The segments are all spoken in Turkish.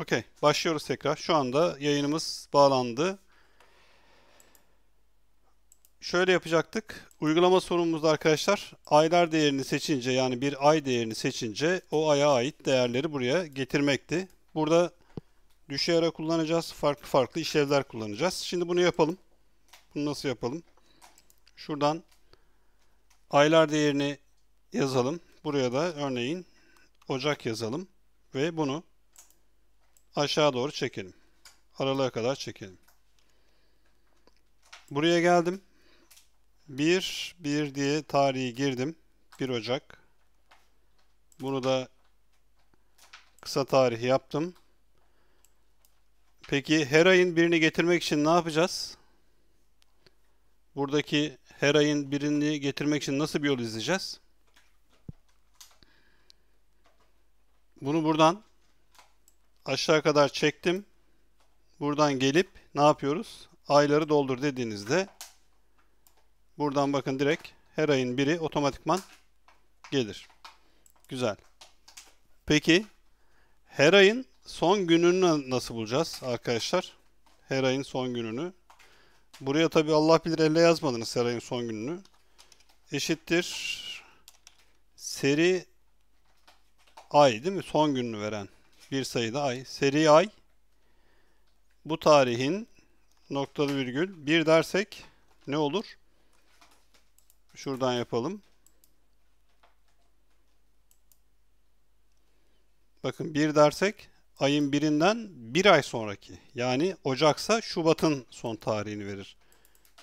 Okey, başlıyoruz tekrar. Şu anda yayınımız bağlandı. Şöyle yapacaktık. Uygulama sorumumuzda arkadaşlar aylar değerini seçince yani bir ay değerini seçince o aya ait değerleri buraya getirmekti. Burada düşey ara kullanacağız. Farklı farklı işlevler kullanacağız. Şimdi bunu yapalım. Bunu nasıl yapalım? Şuradan aylar değerini yazalım. Buraya da örneğin Ocak yazalım ve bunu aşağı doğru çekelim. Aralığa kadar çekelim. Buraya geldim. 1, 1 diye tarihi girdim. 1 Ocak. Bunu da kısa tarih yaptım. Peki her ayın birini getirmek için ne yapacağız? Buradaki her ayın birini getirmek için nasıl bir yol izleyeceğiz? Bunu buradan aşağı kadar çektim. Buradan gelip ne yapıyoruz? Ayları doldur dediğinizde buradan bakın direkt her ayın biri otomatikman gelir. Güzel. Peki her ayın son gününü nasıl bulacağız arkadaşlar? Her ayın son gününü. Buraya tabi Allah bilir elle yazmadınız her ayın son gününü. Eşittir seri ay değil mi? Son gününü veren bir sayıda ay. Seri ay bu tarihin noktalı virgül bir dersek ne olur? Şuradan yapalım. Bakın bir dersek ayın birinden bir ay sonraki. Yani Ocaksa Şubat'ın son tarihini verir.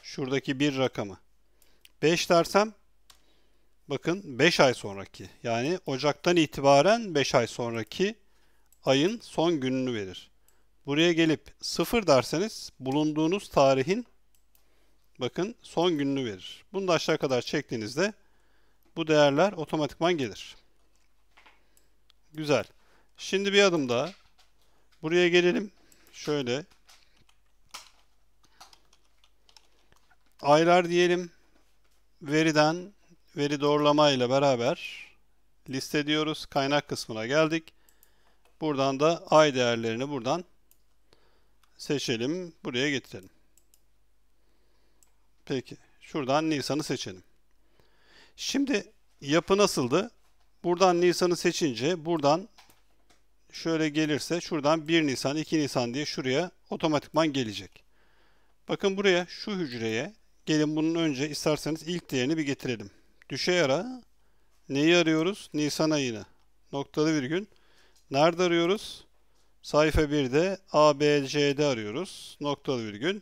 Şuradaki bir rakamı. 5 dersem bakın 5 ay sonraki. Yani Ocak'tan itibaren 5 ay sonraki ayın son gününü verir. Buraya gelip sıfır derseniz bulunduğunuz tarihin bakın son gününü verir. Bunu da aşağı kadar çektiğinizde bu değerler otomatikman gelir. Güzel. Şimdi bir adım daha. Buraya gelelim. Şöyle aylar diyelim veriden veri doğrulama ile beraber liste diyoruz. Kaynak kısmına geldik. Buradan da ay değerlerini buradan seçelim. Buraya getirelim. Peki. Şuradan Nisan'ı seçelim. Şimdi yapı nasıldı? Buradan Nisan'ı seçince buradan şöyle gelirse şuradan 1 Nisan 2 Nisan diye şuraya otomatikman gelecek. Bakın buraya şu hücreye gelin bunun önce isterseniz ilk değerini bir getirelim. Düşey ara neyi arıyoruz? Nisan ayını. Noktalı virgül Nerede arıyoruz? Sayfa 1'de ABCD arıyoruz. Noktalı virgül.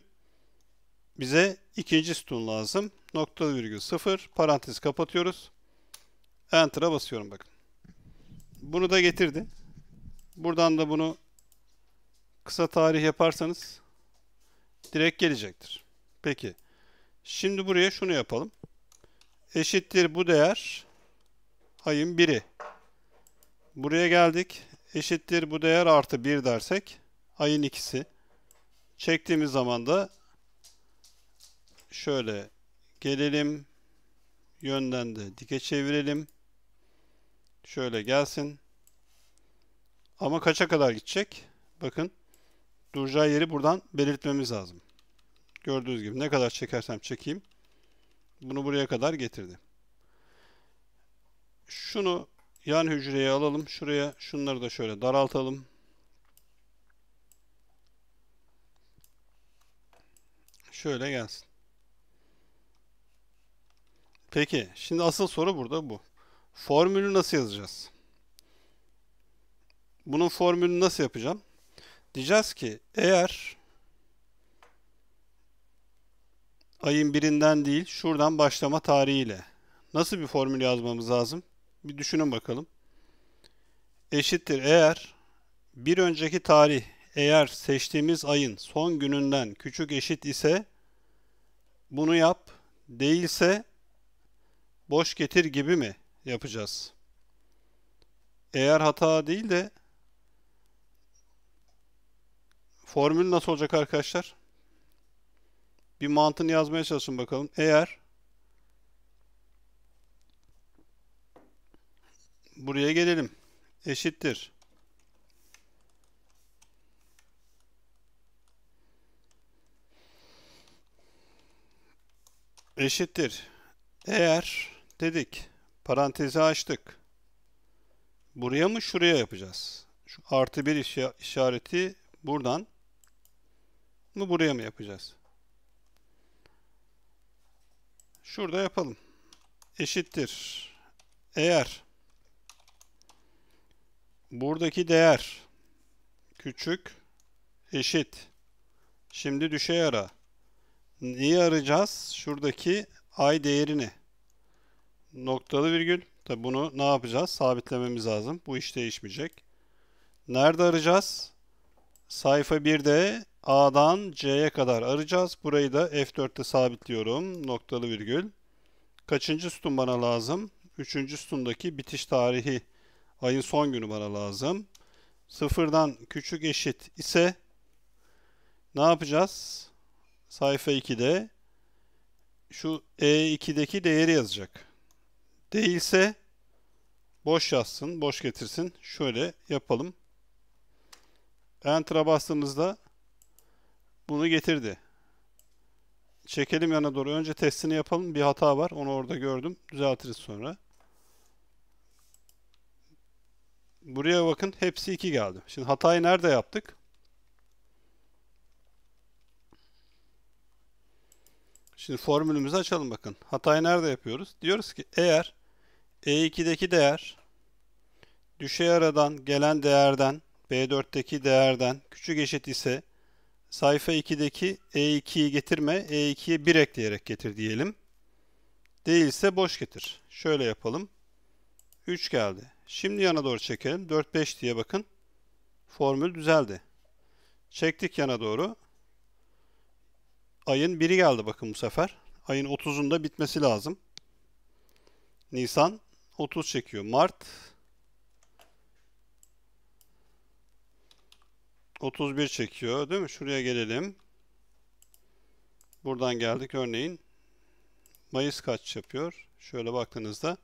Bize ikinci sütun lazım. Noktalı virgül 0. Parantez kapatıyoruz. Enter'a basıyorum bakın. Bunu da getirdi. Buradan da bunu kısa tarih yaparsanız direkt gelecektir. Peki. Şimdi buraya şunu yapalım. Eşittir bu değer ayın 1'i. Buraya geldik eşittir bu değer artı 1 dersek ayın ikisi çektiğimiz zaman da şöyle gelelim yönden de dike çevirelim. Şöyle gelsin. Ama kaça kadar gidecek? Bakın duracağı yeri buradan belirtmemiz lazım. Gördüğünüz gibi ne kadar çekersem çekeyim. Bunu buraya kadar getirdim. Şunu yan hücreyi alalım. Şuraya şunları da şöyle daraltalım. Şöyle gelsin. Peki. Şimdi asıl soru burada bu. Formülü nasıl yazacağız? Bunun formülünü nasıl yapacağım? Diyeceğiz ki eğer ayın birinden değil şuradan başlama tarihiyle nasıl bir formül yazmamız lazım? bir düşünün bakalım. Eşittir eğer bir önceki tarih eğer seçtiğimiz ayın son gününden küçük eşit ise bunu yap değilse boş getir gibi mi yapacağız? Eğer hata değil de formül nasıl olacak arkadaşlar? Bir mantığını yazmaya çalışın bakalım. Eğer buraya gelelim. Eşittir. Eşittir. Eğer dedik parantezi açtık. Buraya mı şuraya yapacağız? Şu artı bir işareti buradan mı buraya mı yapacağız? Şurada yapalım. Eşittir. Eğer buradaki değer küçük eşit. Şimdi düşe yara. Neyi arayacağız? Şuradaki ay değerini. Noktalı virgül. Tabi bunu ne yapacağız? Sabitlememiz lazım. Bu iş değişmeyecek. Nerede arayacağız? Sayfa 1'de A'dan C'ye kadar arayacağız. Burayı da F4'te sabitliyorum. Noktalı virgül. Kaçıncı sütun bana lazım? Üçüncü sütundaki bitiş tarihi ayın son günü bana lazım. Sıfırdan küçük eşit ise ne yapacağız? Sayfa 2'de şu E2'deki değeri yazacak. Değilse boş yazsın, boş getirsin. Şöyle yapalım. Enter'a bastığımızda bunu getirdi. Çekelim yana doğru. Önce testini yapalım. Bir hata var. Onu orada gördüm. Düzeltiriz sonra. Buraya bakın hepsi 2 geldi. Şimdi hatayı nerede yaptık? Şimdi formülümüzü açalım bakın. Hatayı nerede yapıyoruz? Diyoruz ki eğer E2'deki değer düşey aradan gelen değerden B4'teki değerden küçük eşit ise sayfa 2'deki E2'yi getirme, E2'ye 1 ekleyerek getir diyelim. Değilse boş getir. Şöyle yapalım. 3 geldi. Şimdi yana doğru çekelim. 4, 5 diye bakın. Formül düzeldi. Çektik yana doğru. Ayın 1'i geldi bakın bu sefer. Ayın 30'unda bitmesi lazım. Nisan 30 çekiyor. Mart 31 çekiyor değil mi? Şuraya gelelim. Buradan geldik örneğin. Mayıs kaç yapıyor? Şöyle baktığınızda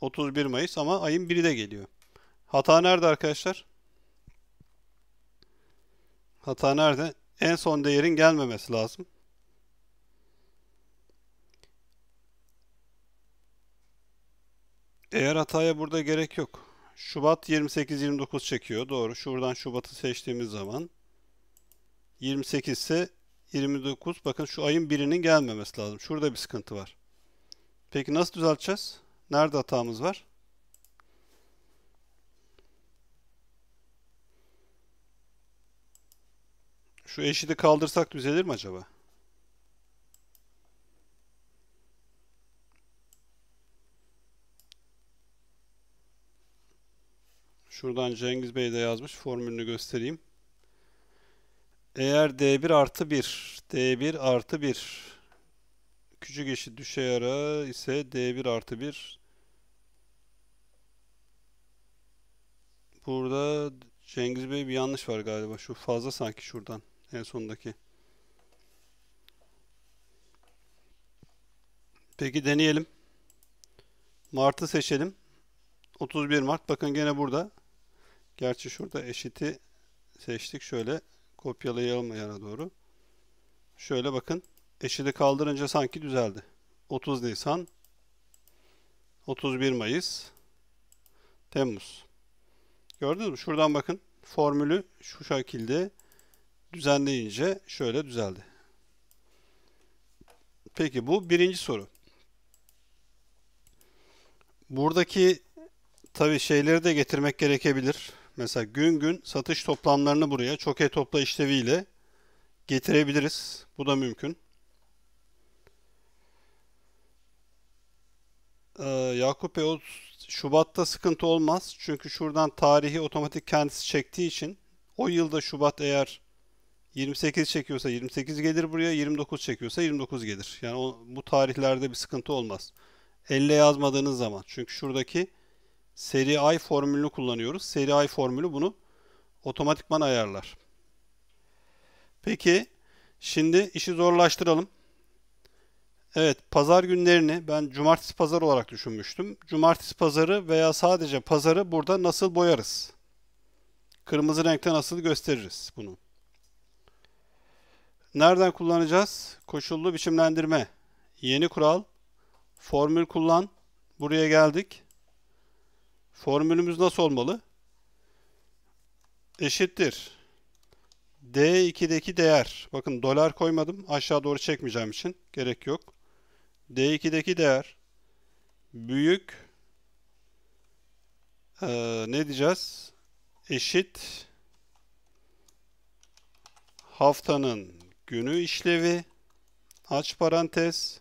31 Mayıs ama ayın 1'i de geliyor. Hata nerede arkadaşlar? Hata nerede? En son değerin gelmemesi lazım. Eğer hataya burada gerek yok. Şubat 28-29 çekiyor. Doğru. Şuradan Şubat'ı seçtiğimiz zaman 28 ise 29. Bakın şu ayın birinin gelmemesi lazım. Şurada bir sıkıntı var. Peki nasıl düzelteceğiz? Nerede hatamız var? Şu eşidi kaldırsak düzelir mi acaba? Şuradan Cengiz Bey de yazmış. Formülünü göstereyim. Eğer D1 artı 1, D1 artı 1 küçük eşit düşe yara ise D1 artı 1 Burada Cengiz Bey bir yanlış var galiba. Şu fazla sanki şuradan. En sondaki. Peki deneyelim. Mart'ı seçelim. 31 Mart. Bakın gene burada. Gerçi şurada eşiti seçtik. Şöyle kopyalayalım yana doğru. Şöyle bakın eşidi kaldırınca sanki düzeldi. 30 Nisan, 31 Mayıs, Temmuz. Gördünüz mü? Şuradan bakın. Formülü şu şekilde düzenleyince şöyle düzeldi. Peki bu birinci soru. Buradaki tabii şeyleri de getirmek gerekebilir. Mesela gün gün satış toplamlarını buraya çoke topla işleviyle getirebiliriz. Bu da mümkün. e, Yakup Eoz Şubat'ta sıkıntı olmaz. Çünkü şuradan tarihi otomatik kendisi çektiği için o yılda Şubat eğer 28 çekiyorsa 28 gelir buraya, 29 çekiyorsa 29 gelir. Yani o, bu tarihlerde bir sıkıntı olmaz. Elle yazmadığınız zaman. Çünkü şuradaki seri ay formülünü kullanıyoruz. Seri ay formülü bunu otomatikman ayarlar. Peki şimdi işi zorlaştıralım. Evet, pazar günlerini ben cumartesi pazar olarak düşünmüştüm. Cumartesi pazarı veya sadece pazarı burada nasıl boyarız? Kırmızı renkte nasıl gösteririz bunu? Nereden kullanacağız? Koşullu biçimlendirme. Yeni kural. Formül kullan. Buraya geldik. Formülümüz nasıl olmalı? Eşittir. D2'deki değer. Bakın dolar koymadım. Aşağı doğru çekmeyeceğim için. Gerek yok. D2'deki değer büyük ee, ne diyeceğiz? Eşit haftanın günü işlevi aç parantez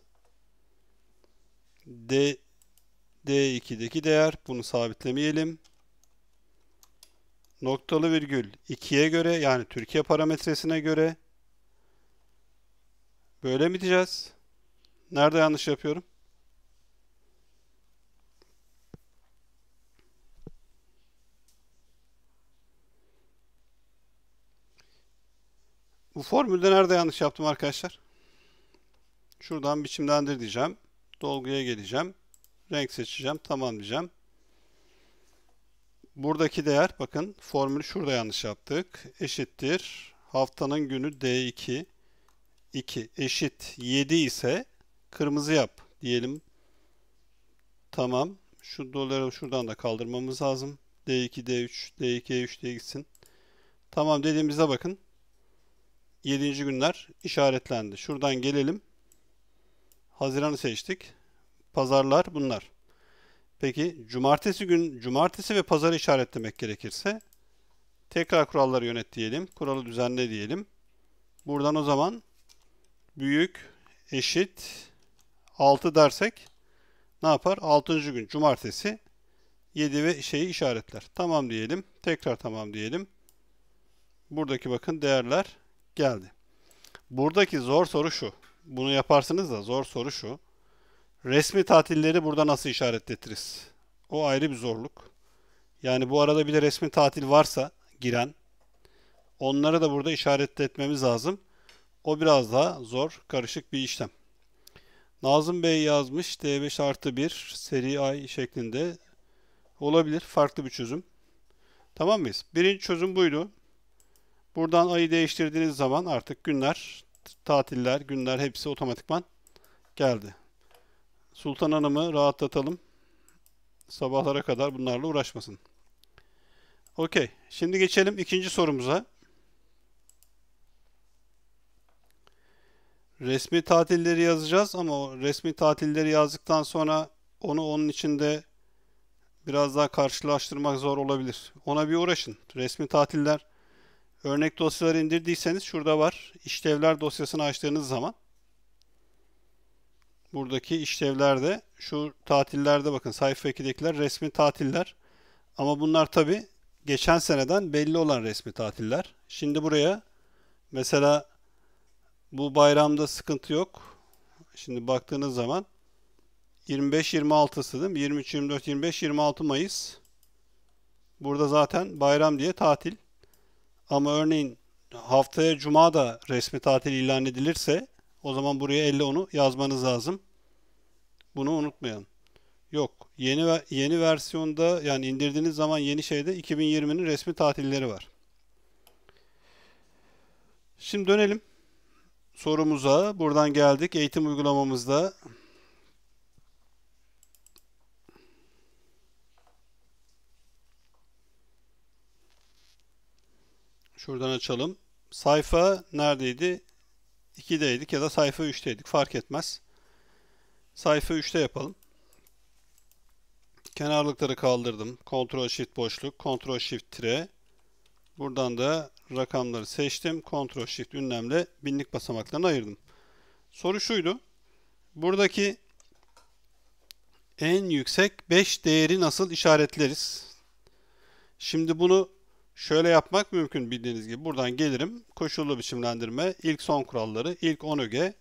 D D2'deki değer bunu sabitlemeyelim. Noktalı virgül 2'ye göre yani Türkiye parametresine göre böyle mi diyeceğiz? Nerede yanlış yapıyorum? Bu formülde nerede yanlış yaptım arkadaşlar? Şuradan biçimlendir diyeceğim. Dolguya geleceğim. Renk seçeceğim. Tamam diyeceğim. Buradaki değer bakın formülü şurada yanlış yaptık. Eşittir. Haftanın günü D2. 2 eşit 7 ise kırmızı yap diyelim. Tamam. Şu doları şuradan da kaldırmamız lazım. D2, D3, D2, E3 diye gitsin. Tamam dediğimizde bakın. 7. günler işaretlendi. Şuradan gelelim. Haziran'ı seçtik. Pazarlar bunlar. Peki cumartesi gün cumartesi ve pazarı işaretlemek gerekirse tekrar kuralları yönet diyelim. Kuralı düzenle diyelim. Buradan o zaman büyük eşit 6 dersek ne yapar? 6. gün cumartesi 7 ve şeyi işaretler. Tamam diyelim. Tekrar tamam diyelim. Buradaki bakın değerler geldi. Buradaki zor soru şu. Bunu yaparsınız da zor soru şu. Resmi tatilleri burada nasıl işaretletiriz? O ayrı bir zorluk. Yani bu arada bir de resmi tatil varsa giren onları da burada işaretletmemiz lazım. O biraz daha zor, karışık bir işlem. Nazım Bey yazmış d 5 artı 1 seri ay şeklinde olabilir. Farklı bir çözüm. Tamam mıyız? Birinci çözüm buydu. Buradan ayı değiştirdiğiniz zaman artık günler, tatiller, günler hepsi otomatikman geldi. Sultan Hanım'ı rahatlatalım. Sabahlara kadar bunlarla uğraşmasın. Okey. Şimdi geçelim ikinci sorumuza. resmi tatilleri yazacağız ama o resmi tatilleri yazdıktan sonra onu onun içinde biraz daha karşılaştırmak zor olabilir. Ona bir uğraşın. Resmi tatiller örnek dosyaları indirdiyseniz şurada var. İşlevler dosyasını açtığınız zaman buradaki işlevlerde şu tatillerde bakın sayfa 2'dekiler resmi tatiller. Ama bunlar tabi geçen seneden belli olan resmi tatiller. Şimdi buraya mesela bu bayramda sıkıntı yok. Şimdi baktığınız zaman 25-26'sı değil mi? 23, 24, 25, 26 Mayıs. Burada zaten bayram diye tatil. Ama örneğin haftaya Cuma da resmi tatil ilan edilirse o zaman buraya 50 onu yazmanız lazım. Bunu unutmayın. Yok. Yeni yeni versiyonda yani indirdiğiniz zaman yeni şeyde 2020'nin resmi tatilleri var. Şimdi dönelim sorumuza buradan geldik. Eğitim uygulamamızda şuradan açalım. Sayfa neredeydi? 2'deydik ya da sayfa 3'teydik. Fark etmez. Sayfa 3'te yapalım. Kenarlıkları kaldırdım. Ctrl Shift boşluk. Ctrl Shift tire. Buradan da rakamları seçtim. Ctrl Shift ünlemle binlik basamaklarına ayırdım. Soru şuydu. Buradaki en yüksek 5 değeri nasıl işaretleriz? Şimdi bunu şöyle yapmak mümkün bildiğiniz gibi. Buradan gelirim. Koşullu biçimlendirme, ilk son kuralları, ilk 10 öge.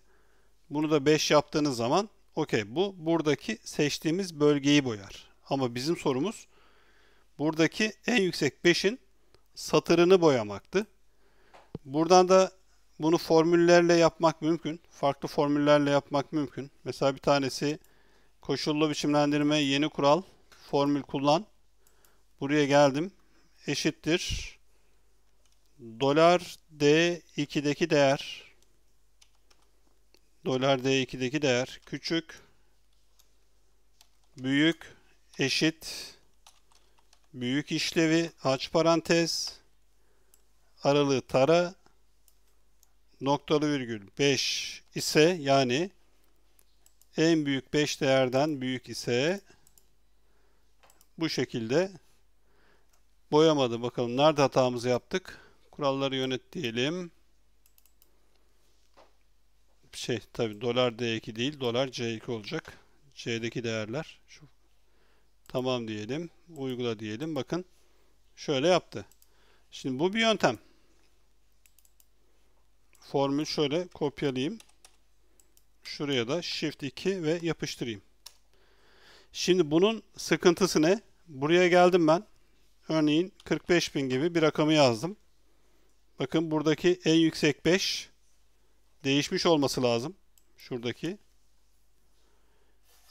Bunu da 5 yaptığınız zaman okey bu buradaki seçtiğimiz bölgeyi boyar. Ama bizim sorumuz buradaki en yüksek 5'in satırını boyamaktı. Buradan da bunu formüllerle yapmak mümkün. Farklı formüllerle yapmak mümkün. Mesela bir tanesi koşullu biçimlendirme yeni kural formül kullan. Buraya geldim. Eşittir. Dolar D2'deki değer dolar D2'deki değer küçük büyük eşit büyük işlevi aç parantez aralığı tara noktalı virgül 5 ise yani en büyük 5 değerden büyük ise bu şekilde boyamadı. Bakalım nerede hatamızı yaptık? Kuralları yönet diyelim. Şey tabii dolar D2 değil dolar C2 olacak. C'deki değerler şu Tamam diyelim. Uygula diyelim. Bakın şöyle yaptı. Şimdi bu bir yöntem. Formül şöyle kopyalayayım. Şuraya da Shift 2 ve yapıştırayım. Şimdi bunun sıkıntısı ne? Buraya geldim ben. Örneğin 45.000 gibi bir rakamı yazdım. Bakın buradaki en yüksek 5 değişmiş olması lazım. Şuradaki.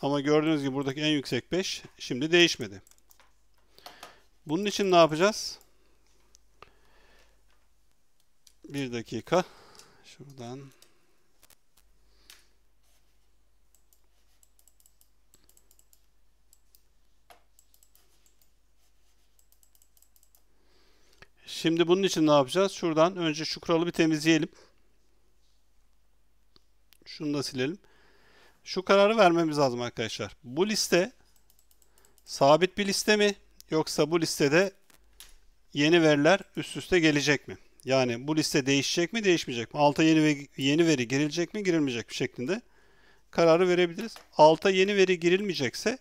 Ama gördüğünüz gibi buradaki en yüksek 5 şimdi değişmedi. Bunun için ne yapacağız? Bir dakika. Şuradan. Şimdi bunun için ne yapacağız? Şuradan önce şu kuralı bir temizleyelim. Şunu da silelim şu kararı vermemiz lazım arkadaşlar. Bu liste sabit bir liste mi yoksa bu listede yeni veriler üst üste gelecek mi? Yani bu liste değişecek mi değişmeyecek mi? Alta yeni, ve, yeni veri girilecek mi girilmeyecek mi şeklinde kararı verebiliriz. Alta yeni veri girilmeyecekse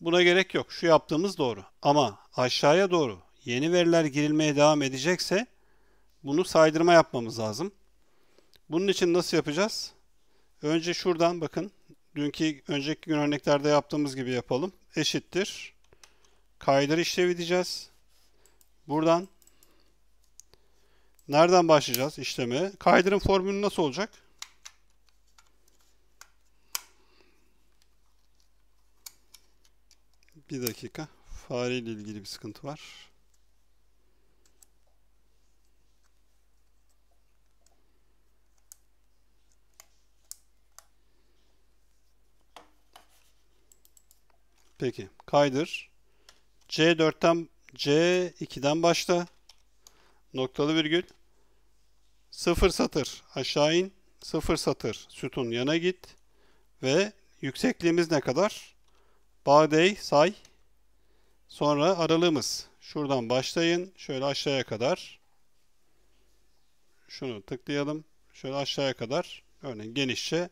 buna gerek yok. Şu yaptığımız doğru. Ama aşağıya doğru yeni veriler girilmeye devam edecekse bunu saydırma yapmamız lazım. Bunun için nasıl yapacağız? Önce şuradan bakın. Dünkü önceki gün örneklerde yaptığımız gibi yapalım. Eşittir. Kaydır işlevi diyeceğiz. Buradan nereden başlayacağız işleme? Kaydırın formülü nasıl olacak? Bir dakika. Fare ile ilgili bir sıkıntı var. Peki kaydır. C4'ten C2'den başla. Noktalı virgül. Sıfır satır aşağı in. Sıfır satır sütun yana git. Ve yüksekliğimiz ne kadar? Badey say. Sonra aralığımız. Şuradan başlayın. Şöyle aşağıya kadar. Şunu tıklayalım. Şöyle aşağıya kadar. Örneğin genişçe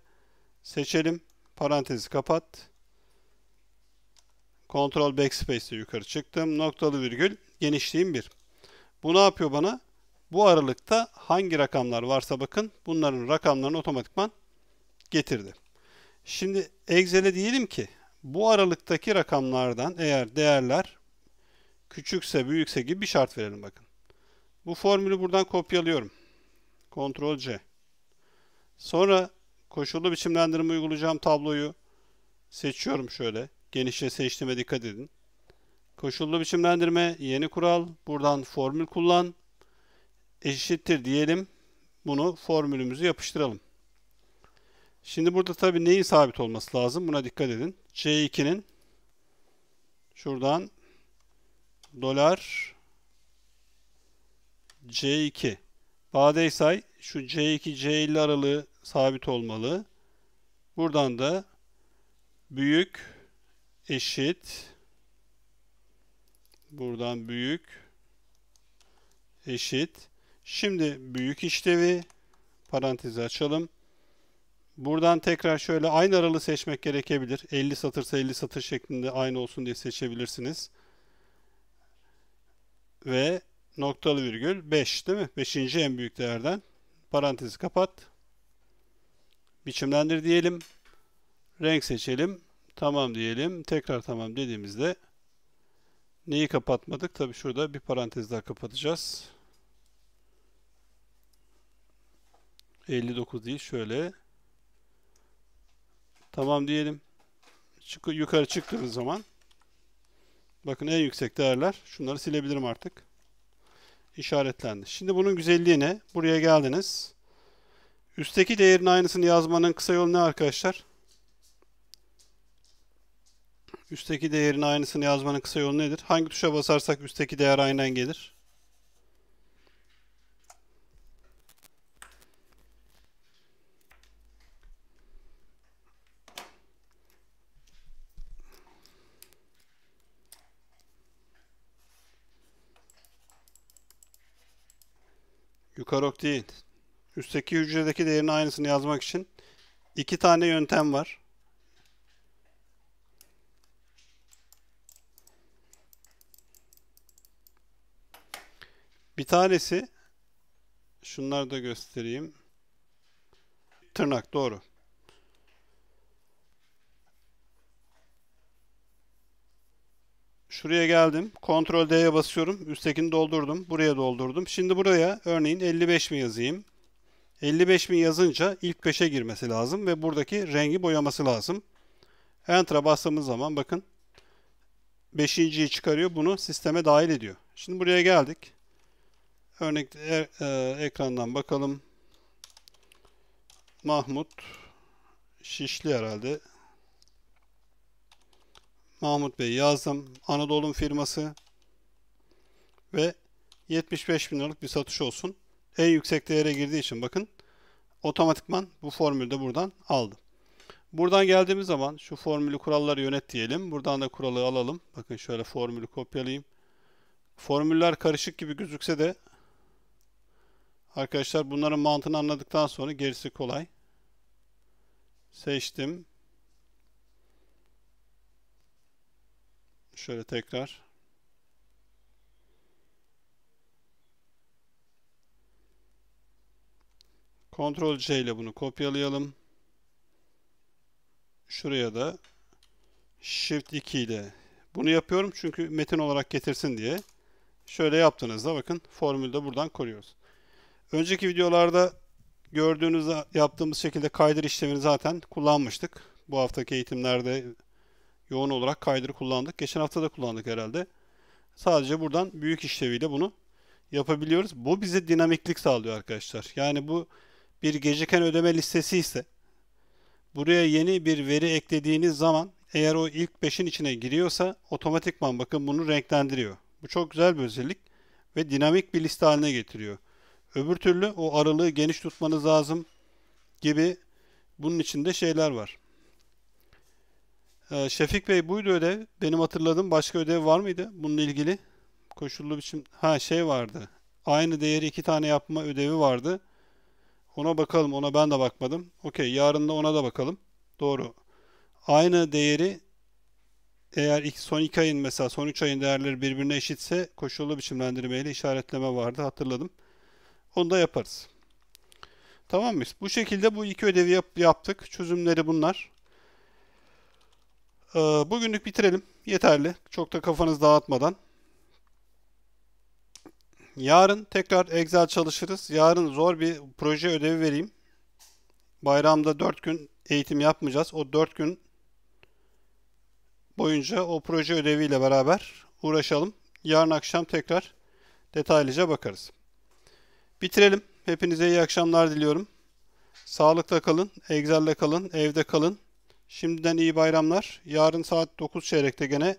seçelim. Parantezi kapat. Ctrl Backspace ile yukarı çıktım. Noktalı virgül genişliğim 1. Bu ne yapıyor bana? Bu aralıkta hangi rakamlar varsa bakın bunların rakamlarını otomatikman getirdi. Şimdi Excel'e diyelim ki bu aralıktaki rakamlardan eğer değerler küçükse büyükse gibi bir şart verelim bakın. Bu formülü buradan kopyalıyorum. Ctrl C. Sonra koşullu biçimlendirme uygulayacağım tabloyu seçiyorum şöyle genişçe seçtiğime dikkat edin. Koşullu biçimlendirme yeni kural. Buradan formül kullan. Eşittir diyelim. Bunu formülümüzü yapıştıralım. Şimdi burada tabi neyin sabit olması lazım? Buna dikkat edin. C2'nin şuradan dolar C2 Badeysay şu C2 C50 aralığı sabit olmalı. Buradan da büyük eşit buradan büyük eşit şimdi büyük işlevi parantezi açalım buradan tekrar şöyle aynı aralığı seçmek gerekebilir 50 satırsa 50 satır şeklinde aynı olsun diye seçebilirsiniz ve noktalı virgül 5 değil mi 5. en büyük değerden parantezi kapat biçimlendir diyelim renk seçelim Tamam diyelim. Tekrar tamam dediğimizde neyi kapatmadık? Tabii şurada bir parantez daha kapatacağız. 59 değil şöyle. Tamam diyelim. Çık yukarı çıktığımız zaman bakın en yüksek değerler. Şunları silebilirim artık. İşaretlendi. Şimdi bunun güzelliği ne? Buraya geldiniz. Üstteki değerin aynısını yazmanın kısa yolu ne arkadaşlar? Üstteki değerin aynısını yazmanın kısa yolu nedir? Hangi tuşa basarsak üstteki değer aynen gelir. Yukarı ok değil. Üstteki hücredeki değerin aynısını yazmak için iki tane yöntem var. Bir tanesi şunları da göstereyim. Tırnak doğru. Şuraya geldim. Ctrl D'ye basıyorum. Üsttekini doldurdum. Buraya doldurdum. Şimdi buraya örneğin 55 mi yazayım? 55 mi yazınca ilk 5'e girmesi lazım ve buradaki rengi boyaması lazım. Enter'a bastığımız zaman bakın 5.yi çıkarıyor. Bunu sisteme dahil ediyor. Şimdi buraya geldik. Örnek e, e, ekrandan bakalım. Mahmut Şişli herhalde. Mahmut Bey yazdım. Anadolu'nun firması ve 75 bin liralık bir satış olsun. En yüksek değere girdiği için bakın otomatikman bu formülü de buradan aldım. Buradan geldiğimiz zaman şu formülü kuralları yönet diyelim. Buradan da kuralı alalım. Bakın şöyle formülü kopyalayayım. Formüller karışık gibi gözükse de Arkadaşlar bunların mantığını anladıktan sonra gerisi kolay. Seçtim. Şöyle tekrar. Ctrl C ile bunu kopyalayalım. Şuraya da Shift 2 ile bunu yapıyorum çünkü metin olarak getirsin diye. Şöyle yaptığınızda bakın formülde buradan koruyoruz. Önceki videolarda gördüğünüz yaptığımız şekilde kaydır işlemini zaten kullanmıştık. Bu haftaki eğitimlerde yoğun olarak kaydırı kullandık. Geçen hafta da kullandık herhalde. Sadece buradan büyük işleviyle bunu yapabiliyoruz. Bu bize dinamiklik sağlıyor arkadaşlar. Yani bu bir geciken ödeme listesi ise buraya yeni bir veri eklediğiniz zaman eğer o ilk 5'in içine giriyorsa otomatikman bakın bunu renklendiriyor. Bu çok güzel bir özellik ve dinamik bir liste haline getiriyor. Öbür türlü o aralığı geniş tutmanız lazım gibi bunun içinde şeyler var. Ee, Şefik Bey buydu ödev. Benim hatırladığım başka ödev var mıydı bununla ilgili? Koşullu biçim. Ha şey vardı. Aynı değeri iki tane yapma ödevi vardı. Ona bakalım. Ona ben de bakmadım. Okey. Yarın da ona da bakalım. Doğru. Aynı değeri eğer ilk son iki ayın mesela son üç ayın değerleri birbirine eşitse koşullu biçimlendirmeyle işaretleme vardı. Hatırladım. Onu da yaparız. Tamam mıyız? Bu şekilde bu iki ödevi yap yaptık. Çözümleri bunlar. Ee, bugünlük bitirelim. Yeterli. Çok da kafanız dağıtmadan. Yarın tekrar Excel çalışırız. Yarın zor bir proje ödevi vereyim. Bayramda 4 gün eğitim yapmayacağız. O 4 gün boyunca o proje ödeviyle beraber uğraşalım. Yarın akşam tekrar detaylıca bakarız. Bitirelim. Hepinize iyi akşamlar diliyorum. Sağlıkla kalın, egzelle kalın, evde kalın. Şimdiden iyi bayramlar. Yarın saat 9 çeyrekte gene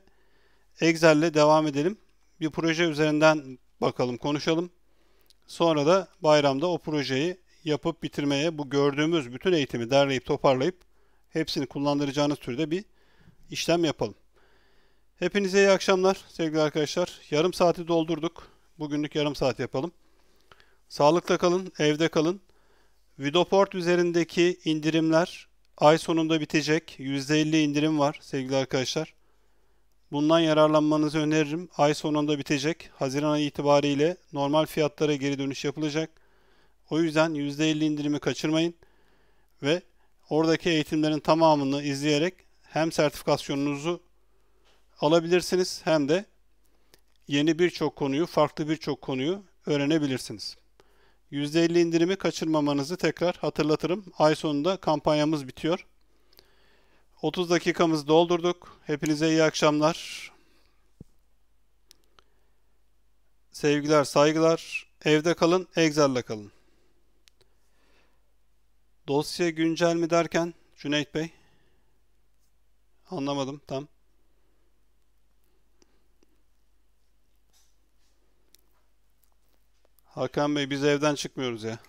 egzelle devam edelim. Bir proje üzerinden bakalım, konuşalım. Sonra da bayramda o projeyi yapıp bitirmeye bu gördüğümüz bütün eğitimi derleyip toparlayıp hepsini kullandıracağınız türde bir işlem yapalım. Hepinize iyi akşamlar sevgili arkadaşlar. Yarım saati doldurduk. Bugünlük yarım saat yapalım. Sağlıkla kalın, evde kalın. Vidoport üzerindeki indirimler ay sonunda bitecek. %50 indirim var sevgili arkadaşlar. Bundan yararlanmanızı öneririm. Ay sonunda bitecek. Haziran ayı itibariyle normal fiyatlara geri dönüş yapılacak. O yüzden %50 indirimi kaçırmayın. Ve oradaki eğitimlerin tamamını izleyerek hem sertifikasyonunuzu alabilirsiniz hem de yeni birçok konuyu, farklı birçok konuyu öğrenebilirsiniz. %50 indirimi kaçırmamanızı tekrar hatırlatırım. Ay sonunda kampanyamız bitiyor. 30 dakikamızı doldurduk. Hepinize iyi akşamlar. Sevgiler, saygılar. Evde kalın, Excel'le kalın. Dosya güncel mi derken Cüneyt Bey? Anlamadım tam. Hakan Bey biz evden çıkmıyoruz ya.